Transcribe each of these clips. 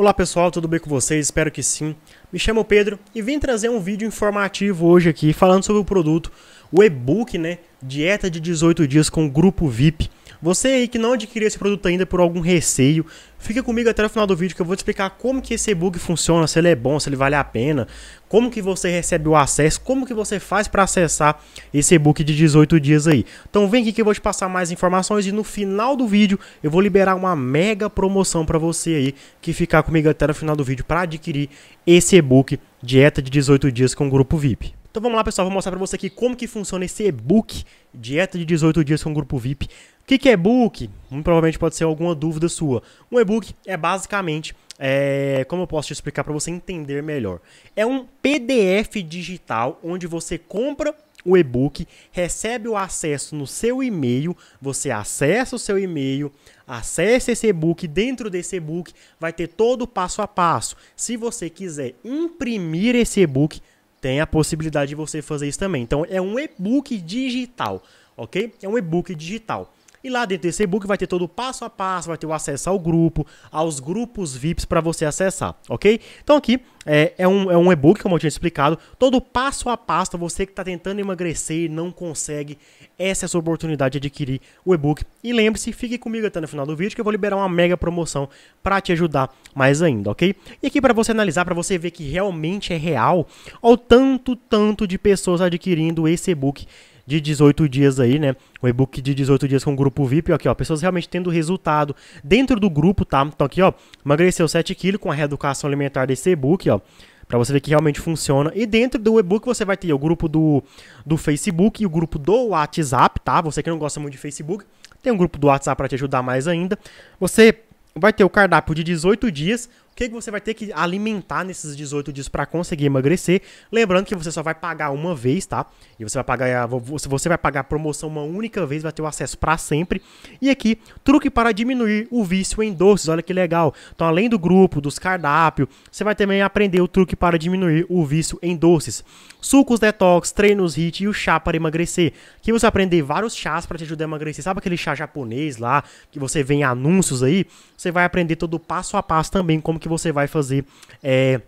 Olá pessoal, tudo bem com vocês? Espero que sim. Me chamo Pedro e vim trazer um vídeo informativo hoje aqui falando sobre o produto, o e-book, né? Dieta de 18 dias com grupo VIP. Você aí que não adquiriu esse produto ainda por algum receio, fica comigo até o final do vídeo que eu vou te explicar como que esse e-book funciona, se ele é bom, se ele vale a pena, como que você recebe o acesso, como que você faz para acessar esse e-book de 18 dias aí. Então vem aqui que eu vou te passar mais informações e no final do vídeo eu vou liberar uma mega promoção para você aí que ficar comigo até o final do vídeo para adquirir esse e-book dieta de 18 dias com o grupo VIP. Então vamos lá, pessoal, vou mostrar para você aqui como que funciona esse e-book Dieta de 18 dias com grupo VIP. O que, que é e-book? Muito hum, provavelmente pode ser alguma dúvida sua. Um e-book é basicamente, é, como eu posso te explicar para você entender melhor, é um PDF digital onde você compra o e-book, recebe o acesso no seu e-mail, você acessa o seu e-mail, acessa esse e-book, dentro desse e-book vai ter todo o passo a passo. Se você quiser imprimir esse e-book, tem a possibilidade de você fazer isso também. Então é um e-book digital, ok? É um e-book digital. E lá dentro desse e-book vai ter todo o passo a passo, vai ter o acesso ao grupo, aos grupos VIPs para você acessar, ok? Então aqui é, é um, é um e-book, como eu tinha explicado, todo o passo a passo, você que está tentando emagrecer e não consegue, essa é a sua oportunidade de adquirir o e-book. E lembre-se, fique comigo até no final do vídeo que eu vou liberar uma mega promoção para te ajudar mais ainda, ok? E aqui para você analisar, para você ver que realmente é real, olha o tanto, tanto de pessoas adquirindo esse e-book de 18 dias aí, né? O e-book de 18 dias com o grupo VIP, aqui, ó. Pessoas realmente tendo resultado dentro do grupo, tá? Então aqui, ó, emagreceu 7 quilos com a reeducação alimentar desse e-book, ó para você ver que realmente funciona. E dentro do e-book você vai ter o grupo do, do Facebook e o grupo do WhatsApp, tá? Você que não gosta muito de Facebook, tem um grupo do WhatsApp para te ajudar mais ainda. Você vai ter o cardápio de 18 dias que, que você vai ter que alimentar nesses 18 dias para conseguir emagrecer. Lembrando que você só vai pagar uma vez, tá? E você vai pagar, eh, você vai pagar a promoção uma única vez, vai ter o acesso para sempre. E aqui, truque para diminuir o vício em doces. Olha que legal. Então, além do grupo, dos cardápios, você vai também aprender o truque para diminuir o vício em doces. Sucos detox, treinos hit e o chá para emagrecer. Que você vai aprender vários chás para te ajudar a emagrecer. Sabe aquele chá japonês lá que você vê em anúncios aí? Você vai aprender todo passo a passo também como que que você vai fazer é,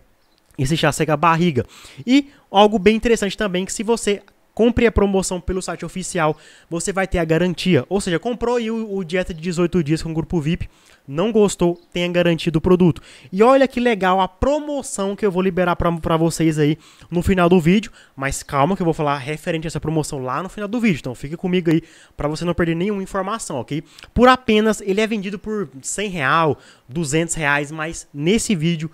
esse chassega barriga. E algo bem interessante também, que se você compre a promoção pelo site oficial, você vai ter a garantia. Ou seja, comprou e o, o dieta de 18 dias com o grupo VIP, não gostou, tenha garantido o produto. E olha que legal a promoção que eu vou liberar para vocês aí no final do vídeo, mas calma que eu vou falar referente a essa promoção lá no final do vídeo, então fique comigo aí para você não perder nenhuma informação, ok? Por apenas, ele é vendido por 100 real, 200 reais, mas nesse vídeo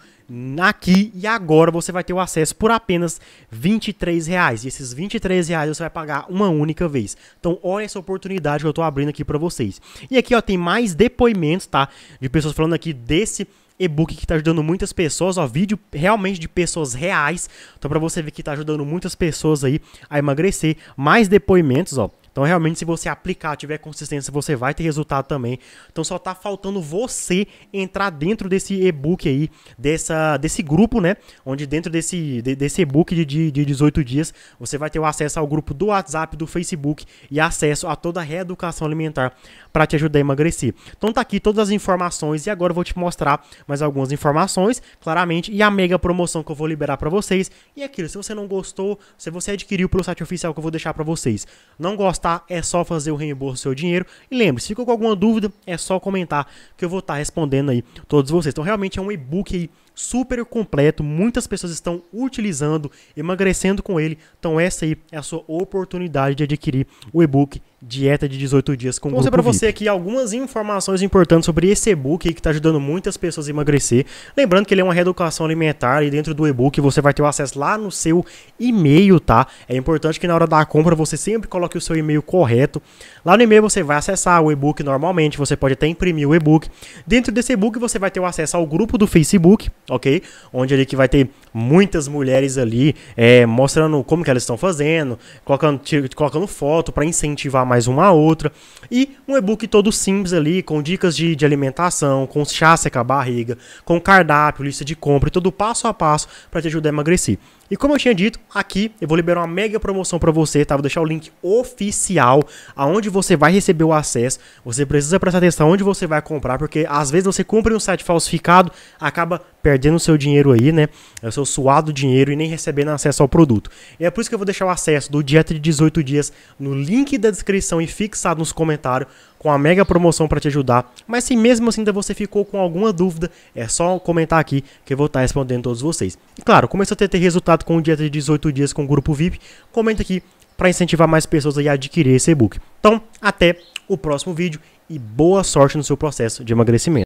aqui e agora você vai ter o acesso por apenas 23 reais. E esses 23 reais você vai pagar uma única vez. Então olha essa oportunidade que eu estou abrindo aqui para vocês. E aqui ó tem mais depoimentos, tá? de pessoas falando aqui desse e-book que está ajudando muitas pessoas, ó, vídeo realmente de pessoas reais. Então para você ver que está ajudando muitas pessoas aí a emagrecer, mais depoimentos, ó. Então, realmente, se você aplicar, tiver consistência, você vai ter resultado também. Então, só tá faltando você entrar dentro desse e-book aí, dessa, desse grupo, né? Onde dentro desse, de, desse e-book de, de, de 18 dias, você vai ter o acesso ao grupo do WhatsApp, do Facebook e acesso a toda a reeducação alimentar para te ajudar a emagrecer. Então, tá aqui todas as informações e agora eu vou te mostrar mais algumas informações, claramente, e a mega promoção que eu vou liberar para vocês. E é aquilo, se você não gostou, se você adquiriu pelo site oficial que eu vou deixar para vocês, não gostar, gostar, é só fazer o reembolso do seu dinheiro. E lembre-se, ficou com alguma dúvida, é só comentar que eu vou estar tá respondendo aí todos vocês. Então realmente é um e-book aí super completo, muitas pessoas estão utilizando, emagrecendo com ele. Então essa aí é a sua oportunidade de adquirir o e-book Dieta de 18 dias com Vou mostrar para você aqui algumas informações importantes sobre esse e-book que está ajudando muitas pessoas a emagrecer. Lembrando que ele é uma reeducação alimentar e dentro do e-book você vai ter o acesso lá no seu e-mail, tá? É importante que na hora da compra você sempre coloque o seu e-mail correto. Lá no e-mail você vai acessar o e-book normalmente, você pode até imprimir o e-book. Dentro desse e-book você vai ter o acesso ao grupo do Facebook ok? Onde ali que vai ter muitas mulheres ali é, mostrando como que elas estão fazendo, colocando, colocando foto para incentivar mais uma a outra. E um e-book todo simples ali, com dicas de, de alimentação, com chá seca a barriga, com cardápio, lista de compra, e todo passo a passo para te ajudar a emagrecer. E como eu tinha dito, aqui eu vou liberar uma mega promoção para você, tá? Vou deixar o link oficial aonde você vai receber o acesso. Você precisa prestar atenção onde você vai comprar, porque às vezes você compra em um site falsificado, acaba perdendo seu dinheiro aí, né? É o seu suado dinheiro e nem recebendo acesso ao produto. E é por isso que eu vou deixar o acesso do dieta de 18 dias no link da descrição e fixado nos comentários com a mega promoção para te ajudar. Mas se mesmo assim ainda você ficou com alguma dúvida, é só comentar aqui que eu vou estar tá respondendo todos vocês. E claro, começou a ter, ter resultado com o dieta de 18 dias com o grupo VIP, comenta aqui para incentivar mais pessoas a adquirir esse e-book. Então, até o próximo vídeo e boa sorte no seu processo de emagrecimento.